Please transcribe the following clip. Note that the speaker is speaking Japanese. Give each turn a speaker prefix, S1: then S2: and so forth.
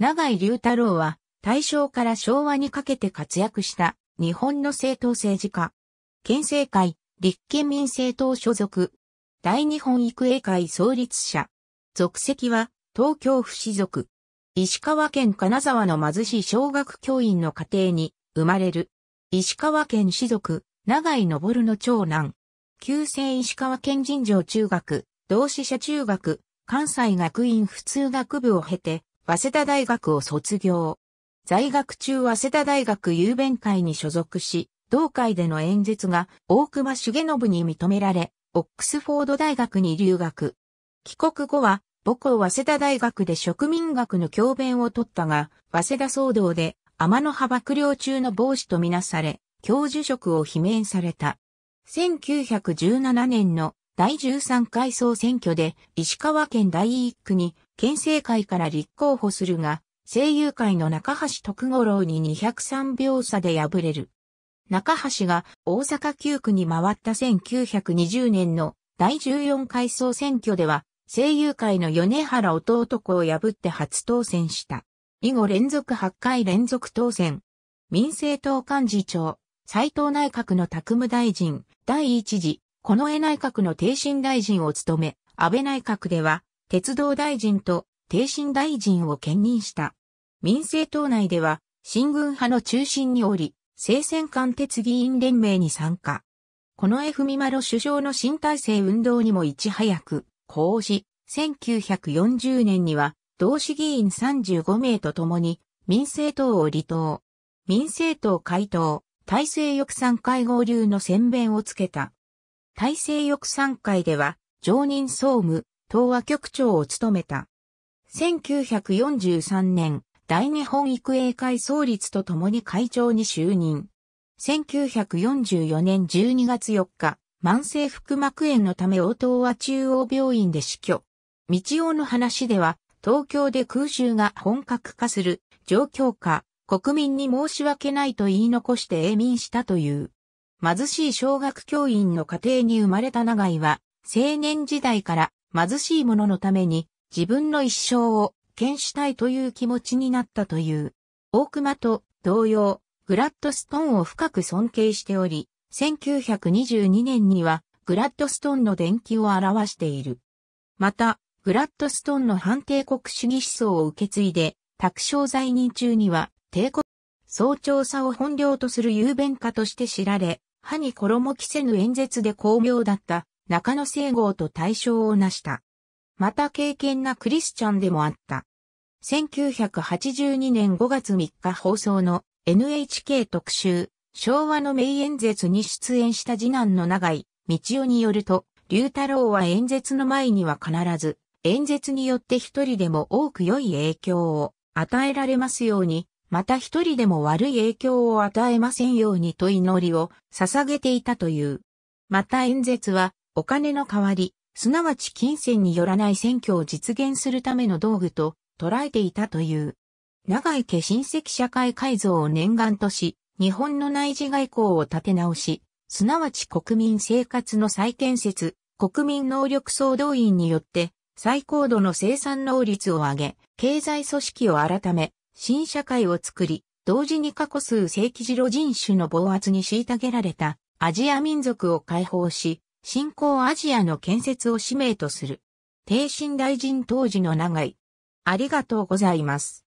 S1: 長井龍太郎は大正から昭和にかけて活躍した日本の政党政治家。県政会、立憲民政党所属。大日本育英会創立者。属籍は東京府士族。石川県金沢の貧しい小学教員の家庭に生まれる。石川県士族、長井昇の長男。旧姓石川県尋常中学、同志社中学、関西学院普通学部を経て、早稲田大学を卒業。在学中早稲田大学雄弁会に所属し、同会での演説が大隈重信に認められ、オックスフォード大学に留学。帰国後は、母校早稲田大学で植民学の教鞭を取ったが、早稲田騒動で天の葉幕僚中の帽子とみなされ、教授職を罷免された。1917年の第13回総選挙で石川県第1区に県政会から立候補するが、声優会の中橋徳五郎に203秒差で敗れる。中橋が大阪9区に回った1920年の第14回総選挙では、声優会の米原弟子を破って初当選した。以後連続8回連続当選。民政党幹事長、斎藤内閣の拓務大臣、第一次、近衛内閣の定身大臣を務め、安倍内閣では、鉄道大臣と挺身大臣を兼任した。民政党内では、新軍派の中心におり、聖戦官鉄議員連盟に参加。この F・ ミマロ首相の新体制運動にもいち早く、講じ、1940年には、同志議員35名と共に、民政党を離党。民政党解党、体制翼賛会合流の宣弁をつけた。体制翼賛会では、常任総務、東和局長を務めた。1943年、大日本育英会創立とともに会長に就任。1944年12月4日、慢性腹膜炎のため大東和中央病院で死去。道夫の話では、東京で空襲が本格化する状況下、国民に申し訳ないと言い残して永眠したという。貧しい小学教員の家庭に生まれた長井は、青年時代から貧しい者のために自分の一生を献したいという気持ちになったという。大熊と同様、グラッドストーンを深く尊敬しており、1922年にはグラッドストーンの伝記を表している。また、グラッドストーンの反帝国主義思想を受け継いで、卓商在任中には帝国早朝さを本領とする雄弁家として知られ、歯に衣着せぬ演説で巧妙だった中野聖号と対象を成した。また敬虔なクリスチャンでもあった。1982年5月3日放送の NHK 特集、昭和の名演説に出演した次男の永井、道夫によると、龍太郎は演説の前には必ず、演説によって一人でも多く良い影響を与えられますように、また一人でも悪い影響を与えませんようにと祈りを捧げていたという。また演説はお金の代わり、すなわち金銭によらない選挙を実現するための道具と捉えていたという。長井家親戚社会改造を念願とし、日本の内事外交を立て直し、すなわち国民生活の再建設、国民能力総動員によって、最高度の生産能率を上げ、経済組織を改め、新社会を作り、同時に過去数世紀次郎人種の暴圧に虐げられたアジア民族を解放し、新興アジアの建設を使命とする。帝神大臣当時の長井。ありがとうございます。